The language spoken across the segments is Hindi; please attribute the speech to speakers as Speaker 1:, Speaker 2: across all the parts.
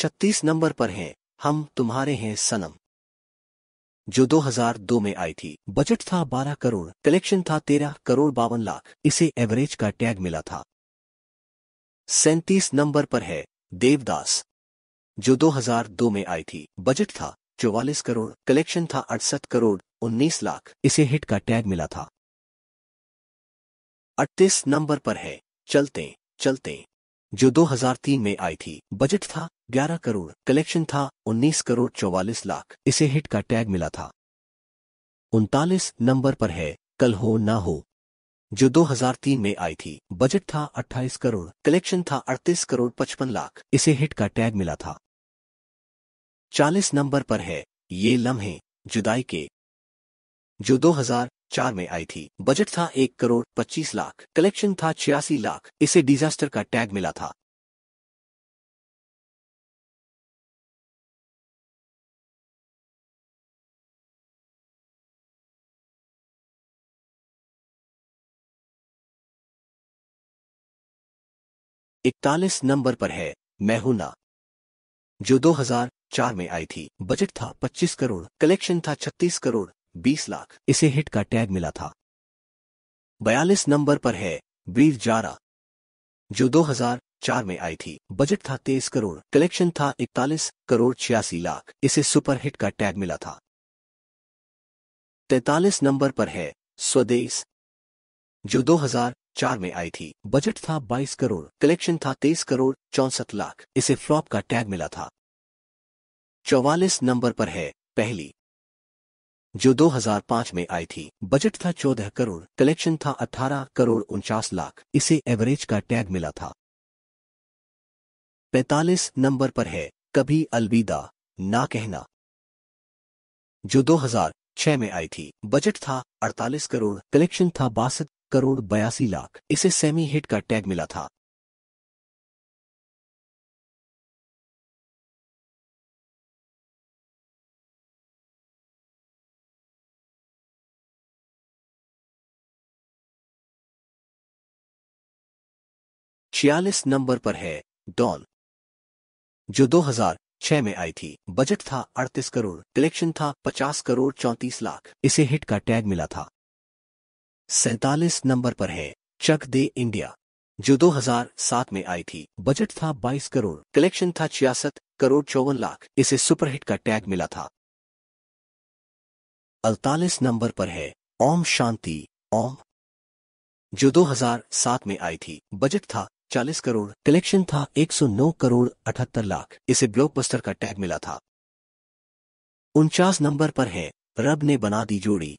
Speaker 1: छत्तीस नंबर पर हैं हम तुम्हारे हैं सनम
Speaker 2: जो 2002 में आई थी बजट था 12 करोड़ कलेक्शन था 13 करोड़ बावन लाख इसे एवरेज का टैग मिला था सैंतीस नंबर पर है देवदास जो 2002 में आई थी बजट था चौवालीस करोड़ कलेक्शन था अड़सठ करोड़ उन्नीस लाख इसे हिट का टैग मिला था अड़तीस नंबर पर है चलते चलते जो 2003 में आई थी बजट था ग्यारह करोड़ कलेक्शन था उन्नीस करोड़ चौवालीस लाख इसे हिट का टैग मिला था उनतालीस नंबर पर है कल हो ना हो जो 2003 में आई थी बजट था 28 करोड़ कलेक्शन था 38 करोड़ 55 लाख इसे हिट का टैग मिला था 40 नंबर पर है ये लम्हे जुदाई के जो 2004 में आई थी बजट था 1
Speaker 1: करोड़ 25 लाख कलेक्शन था छियासी लाख इसे डिजास्टर का टैग मिला था इकतालीस नंबर पर है मैं हूं ना जो 2004 में आई थी बजट था 25 करोड़
Speaker 2: कलेक्शन था 36 करोड़ 20 लाख इसे हिट का टैग मिला था बयालीस नंबर पर है वीर जारा जो 2004 में आई थी बजट था 23 करोड़ कलेक्शन था 41 करोड़ छियासी लाख इसे सुपर हिट का टैग मिला था तैतालीस नंबर पर है स्वदेश जो चार में आई थी बजट था 22 करोड़ कलेक्शन था 23 करोड़ चौसठ लाख इसे फ्लॉप का टैग मिला था चौवालीस नंबर पर है पहली जो 2005 में आई थी बजट था 14 करोड़ कलेक्शन था 18 करोड़ उनचास लाख इसे एवरेज का टैग मिला था 45 नंबर पर है कभी अलविदा ना कहना जो 2006 में आई थी बजट था 48 करोड़ कलेक्शन था बासठ
Speaker 1: करोड़ बयासी लाख इसे सेमी हिट का टैग मिला था छियालीस नंबर पर है डॉन जो 2006 में आई थी बजट था 38 करोड़ कलेक्शन
Speaker 2: था 50 करोड़ 34 लाख इसे हिट का टैग मिला था सैतालीस नंबर पर है चक दे इंडिया जो 2007 में आई थी बजट था 22 करोड़ कलेक्शन था छियासठ करोड़ चौवन लाख इसे सुपरहिट का टैग मिला था अड़तालीस नंबर पर है ओम शांति ओम जो 2007 में आई थी बजट था 40 करोड़ कलेक्शन था 109 करोड़ अठहत्तर लाख इसे ब्लॉकबस्टर का टैग मिला था उनचास नंबर पर है रब ने बना दी जोड़ी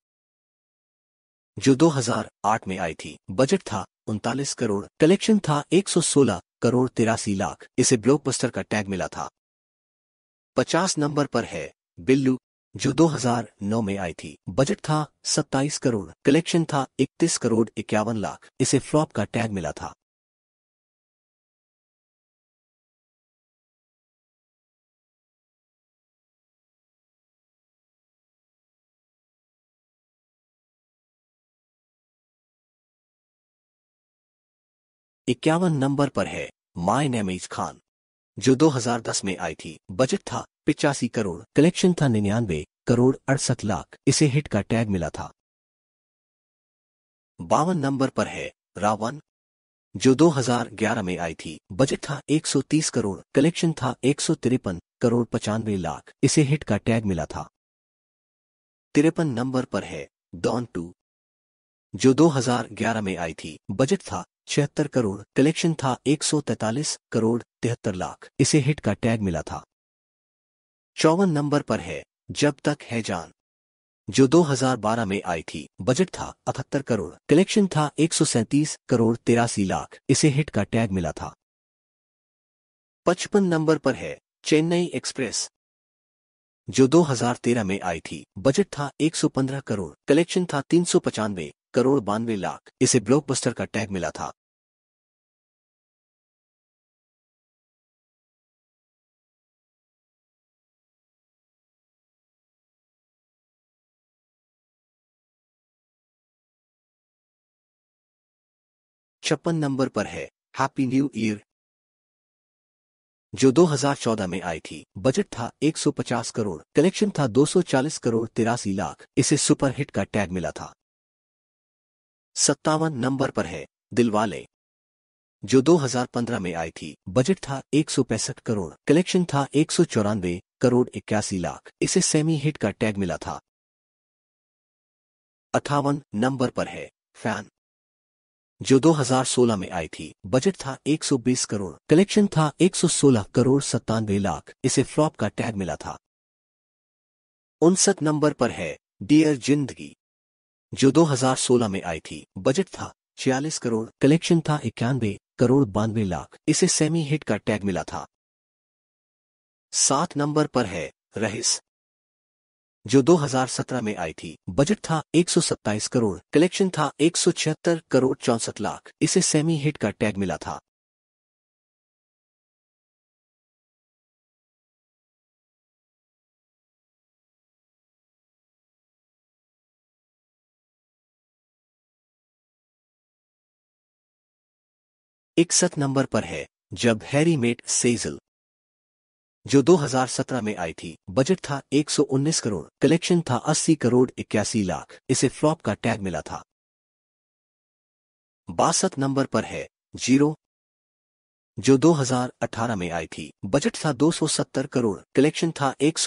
Speaker 2: जो 2008 में आई थी बजट था उनतालीस करोड़ कलेक्शन था 116 करोड़ तिरासी लाख इसे ब्लॉकबस्टर का टैग मिला था 50 नंबर पर है बिल्लू जो 2009 में आई थी बजट था 27 करोड़ कलेक्शन था 31 करोड़
Speaker 1: इक्यावन लाख इसे फ्लॉप का टैग मिला था इक्यावन नंबर पर है माय इज खान
Speaker 2: जो 2010 में आई थी बजट था पिचासी करोड़ कलेक्शन था निन्यानवे करोड़ अड़सठ लाख इसे हिट का टैग मिला था बावन नंबर पर है रावण जो 2011 में आई थी बजट था 130 करोड़ कलेक्शन था एक करोड़ पचानवे लाख इसे हिट का टैग मिला था तिरपन नंबर पर है डॉन टू जो 2011 में आई थी बजट था छिहत्तर करोड़ कलेक्शन था 143 करोड़ तिहत्तर लाख इसे हिट का टैग मिला था चौवन नंबर पर है जब तक है जान जो 2012 में आई थी बजट था अठहत्तर करोड़ कलेक्शन था एक करोड़ तिरासी लाख इसे हिट का टैग मिला था पचपन नंबर पर है चेन्नई एक्सप्रेस जो 2013 में आई थी बजट था 115 करोड़ कलेक्शन था तीन करोड़ बानवे लाख
Speaker 1: इसे ब्लॉकबस्टर का टैग मिला था छप्पन नंबर पर है हैप्पी न्यू ईयर
Speaker 2: जो 2014 में आई थी बजट था 150 करोड़ कलेक्शन था 240 करोड़ तिरासी लाख इसे सुपरहिट का टैग मिला था सत्तावन नंबर पर है दिलवाले जो 2015 में आई थी बजट था एक करोड़ कलेक्शन था एक करोड़ इक्यासी लाख इसे सेमी हिट का टैग मिला था अठावन नंबर पर है फैन जो 2016 में आई थी बजट था 120 करोड़ कलेक्शन था 116 करोड़ सत्तानवे लाख इसे फ्लॉप का टैग मिला था उनसठ नंबर पर है डियर जिंदगी जो 2016 में आई थी बजट था छियालीस करोड़ कलेक्शन था इक्यानवे करोड़ बानवे लाख इसे सेमी हिट का टैग मिला था सात नंबर पर है रहिस जो 2017 में आई थी बजट था 127 करोड़ कलेक्शन था एक
Speaker 1: करोड़ चौसठ लाख इसे सेमी हिट का टैग मिला था इकसठ नंबर पर है जब हैरी मेट
Speaker 2: सेजल जो 2017 में आई थी बजट था 119 करोड़ कलेक्शन था 80 करोड़ इक्यासी लाख इसे फ्लॉप का टैग मिला था बासठ नंबर पर है जीरो जो 2018 में आई थी बजट था 270 करोड़ कलेक्शन था एक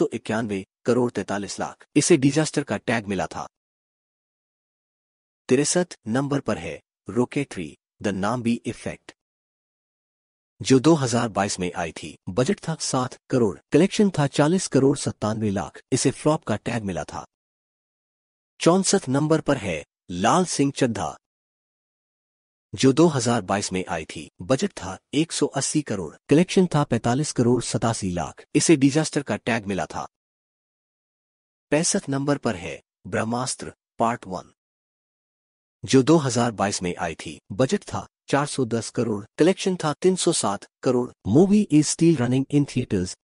Speaker 2: करोड़ तैतालीस लाख इसे डिजास्टर का टैग मिला था तिरसठ नंबर पर है Rocketry the Nambi effect जो 2022 में आई थी बजट था सात करोड़ कलेक्शन था चालीस करोड़ सत्तानवे लाख इसे फ्लॉप का टैग मिला था चौसठ नंबर पर है लाल सिंह चड्ढा जो 2022 में आई थी बजट था 180 करोड़ कलेक्शन था 45 करोड़ सतासी लाख इसे डिजास्टर का टैग मिला था पैंसठ नंबर पर है ब्रह्मास्त्र पार्ट वन जो 2022 में आई थी बजट था 410 करोड़ कलेक्शन था 307 crore movie
Speaker 1: is still running in theatres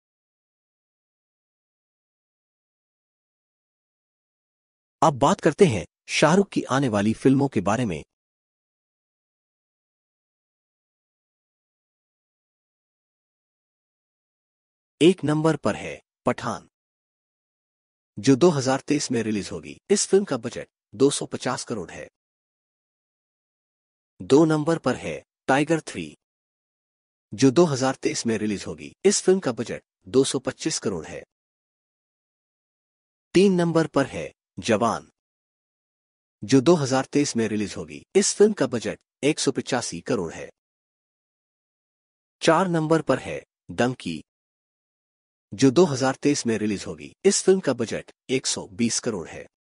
Speaker 1: अब बात करते हैं शाहरुख की आने वाली फिल्मों के बारे में एक नंबर पर है पठान जो 2023 में रिलीज होगी इस फिल्म का बजट 250 करोड़ है
Speaker 2: दो नंबर पर है टाइगर थ्री जो 2023 में रिलीज होगी इस फिल्म का बजट 225 करोड़ है तीन नंबर पर है जवान जो 2023 में रिलीज होगी इस फिल्म का बजट एक करोड़ है चार नंबर पर है
Speaker 1: दमकी जो 2023 में रिलीज होगी इस फिल्म का बजट 120 करोड़ है